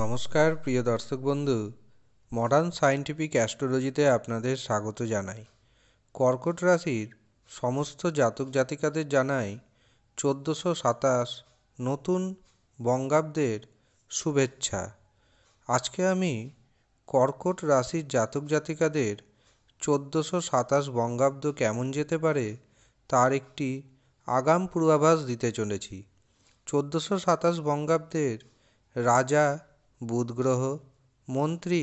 নমস্কার প্রিয় দর্শক বন্ধু মডার্ন সায়েন্টিফিক অ্যাস্ট্রোলজিতে আপনাদের স্বাগত জানাই কর্কট রাশির সমস্ত জাতক জাতিকাদের জানাই চোদ্দোশো সাতাশ নতুন বঙ্গাব্দের শুভেচ্ছা আজকে আমি কর্কট রাশির জাতক জাতিকাদের চোদ্দোশো সাতাশ বঙ্গাব্দ কেমন যেতে পারে তার একটি আগাম পূর্বাভাস দিতে চলেছি চোদ্দোশো সাতাশ বঙ্গাব্দের রাজা বুধ গ্রহ মন্ত্রী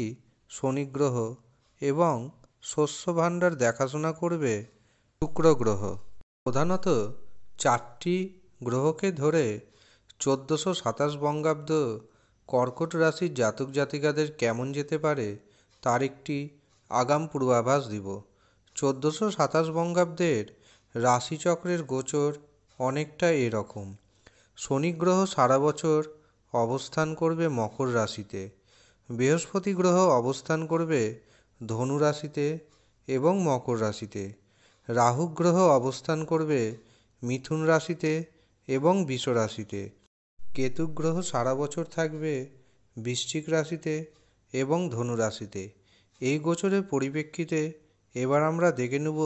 শনি গ্রহ এবং শস্য ভাণ্ডার দেখাশোনা করবে শুক্র গ্রহ প্রধানত চারটি গ্রহকে ধরে চোদ্দোশো সাতাশ বঙ্গাব্দ কর্কট রাশির জাতক জাতিকাদের কেমন যেতে পারে তার একটি আগাম পূর্বাভাস দিব চোদ্দোশো সাতাশ বঙ্গাব্দের রাশিচক্রের গোচর অনেকটা এরকম শনি গ্রহ সারা বছর অবস্থান করবে মকর রাশিতে বৃহস্পতি গ্রহ অবস্থান করবে ধনু রাশিতে এবং মকর রাশিতে রাহু গ্রহ অবস্থান করবে মিথুন রাশিতে এবং বিষ রাশিতে কেতু গ্রহ সারা বছর থাকবে বৃশ্চিক রাশিতে এবং ধনু রাশিতে এই গোচরের পরিপ্রেক্ষিতে এবার আমরা দেখে নেব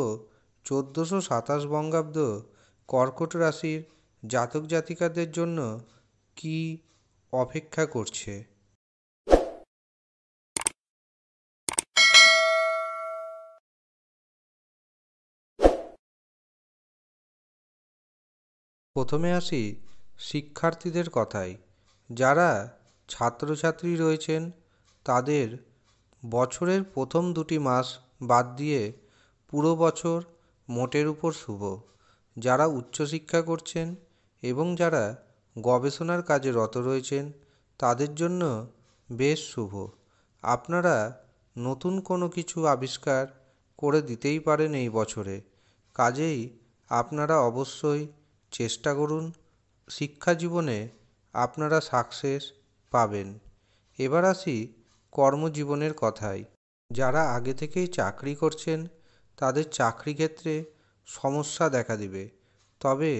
চোদ্দোশো সাতাশ বঙ্গাব্দ কর্কট রাশির জাতক জাতিকাদের জন্য কি অপেক্ষা করছে প্রথমে আসি শিক্ষার্থীদের কথায় যারা ছাত্রছাত্রী রয়েছেন তাদের বছরের প্রথম দুটি মাস বাদ দিয়ে পুরো বছর মোটের উপর শুভ যারা উচ্চশিক্ষা করছেন এবং যারা গবেষণার কাজে রত রয়েছেন তাদের জন্য বেশ শুভ আপনারা নতুন কোনো কিছু আবিষ্কার করে দিতেই পারেন এই বছরে কাজেই আপনারা অবশ্যই চেষ্টা করুন শিক্ষা জীবনে আপনারা সাকসেস পাবেন এবার আসি কর্মজীবনের কথায় যারা আগে থেকেই চাকরি করছেন তাদের চাকরি ক্ষেত্রে সমস্যা দেখা দেবে তবে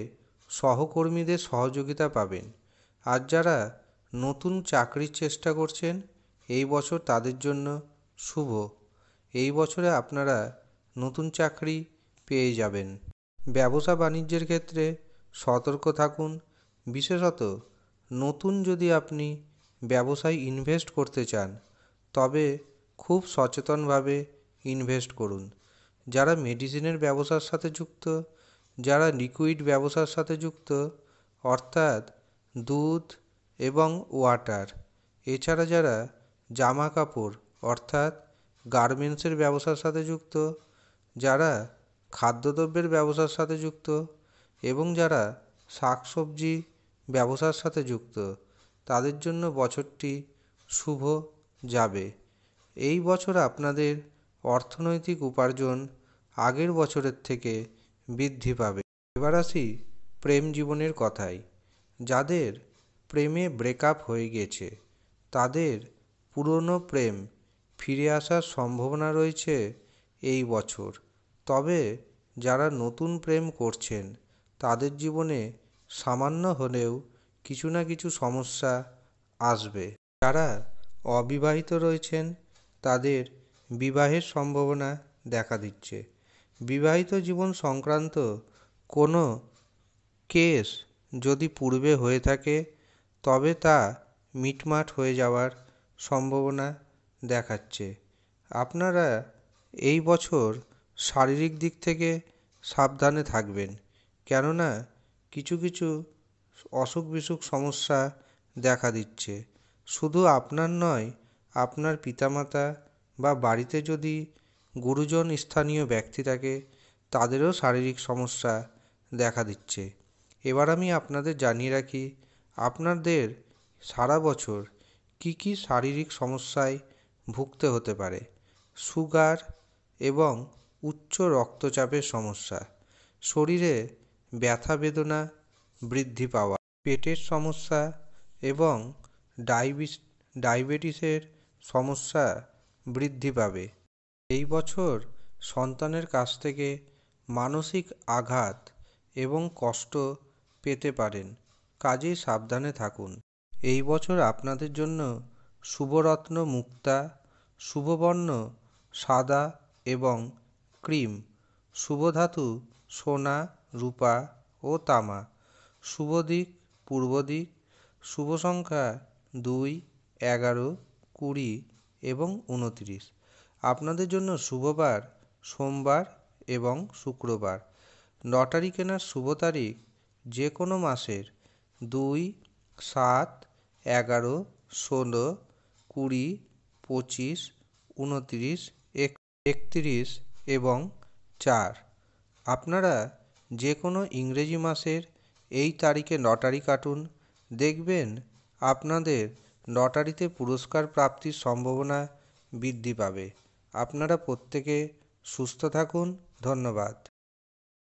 সহকর্মীদের সহযোগিতা পাবেন আর যারা নতুন চাকরির চেষ্টা করছেন এই বছর তাদের জন্য শুভ এই বছরে আপনারা নতুন চাকরি পেয়ে যাবেন ব্যবসা বাণিজ্যের ক্ষেত্রে সতর্ক থাকুন বিশেষত নতুন যদি আপনি ব্যবসায় ইনভেস্ট করতে চান তবে খুব সচেতনভাবে ইনভেস্ট করুন যারা মেডিসিনের ব্যবসার সাথে যুক্ত যারা লিকুইড ব্যবসার সাথে যুক্ত অর্থাৎ দুধ এবং ওয়াটার এছাড়া যারা জামা কাপড় অর্থাৎ গার্মেন্টসের ব্যবসার সাথে যুক্ত যারা খাদ্যদ্রব্যের ব্যবসার সাথে যুক্ত এবং যারা শাক সবজি ব্যবসার সাথে যুক্ত তাদের জন্য বছরটি শুভ যাবে এই বছর আপনাদের অর্থনৈতিক উপার্জন আগের বছরের থেকে বৃদ্ধি পাবে এবার আসি প্রেম জীবনের কথায় যাদের প্রেমে ব্রেক আপ হয়ে গেছে তাদের পুরনো প্রেম ফিরে আসার সম্ভাবনা রয়েছে এই বছর তবে যারা নতুন প্রেম করছেন তাদের জীবনে সামান্য হলেও কিছু না কিছু সমস্যা আসবে যারা অবিবাহিত রয়েছেন তাদের বিবাহের সম্ভাবনা দেখা দিচ্ছে বিবাহিত জীবন সংক্রান্ত কোনও কেস যদি পূর্বে হয়ে থাকে তবে তা মিটমাট হয়ে যাওয়ার সম্ভাবনা দেখাচ্ছে আপনারা এই বছর শারীরিক দিক থেকে সাবধানে থাকবেন কেননা কিছু কিছু অসুখ বিসুখ সমস্যা দেখা দিচ্ছে শুধু আপনার নয় আপনার পিতামাতা বা বাড়িতে যদি গুরুজন স্থানীয় ব্যক্তিটাকে তাদেরও শারীরিক সমস্যা দেখা দিচ্ছে এবার আমি আপনাদের জানিয়ে রাখি আপনাদের সারা বছর কী কী শারীরিক সমস্যায় ভুগতে হতে পারে সুগার এবং উচ্চ রক্তচাপের সমস্যা শরীরে ব্যথা বেদনা বৃদ্ধি পাওয়া পেটের সমস্যা এবং ডায়াবেটিসের সমস্যা বৃদ্ধি পাবে সেই বছর সন্তানের কাছ থেকে মানসিক আঘাত এবং কষ্ট পেতে পারেন কাজেই সাবধানে থাকুন এই বছর আপনাদের জন্য শুভরত্ন মুক্তা শুভবর্ণ সাদা এবং ক্রিম শুভ ধাতু সোনা রূপা ও তামা শুভ দিক পূর্ব দিক শুভ সংখ্যা দুই এগারো কুড়ি এবং উনত্রিশ আপনাদের জন্য শুভবার সোমবার এবং শুক্রবার লটারি কেনার শুভ তারিখ যে কোনো মাসের দুই সাত এগারো ষোলো কুড়ি পঁচিশ উনত্রিশ একত্রিশ এবং চার আপনারা যে কোনো ইংরেজি মাসের এই তারিখে লটারি কাটুন দেখবেন আপনাদের লটারিতে পুরস্কার প্রাপ্তির সম্ভাবনা বৃদ্ধি পাবে আপনারা প্রত্যেকে সুস্থ থাকুন ধন্যবাদ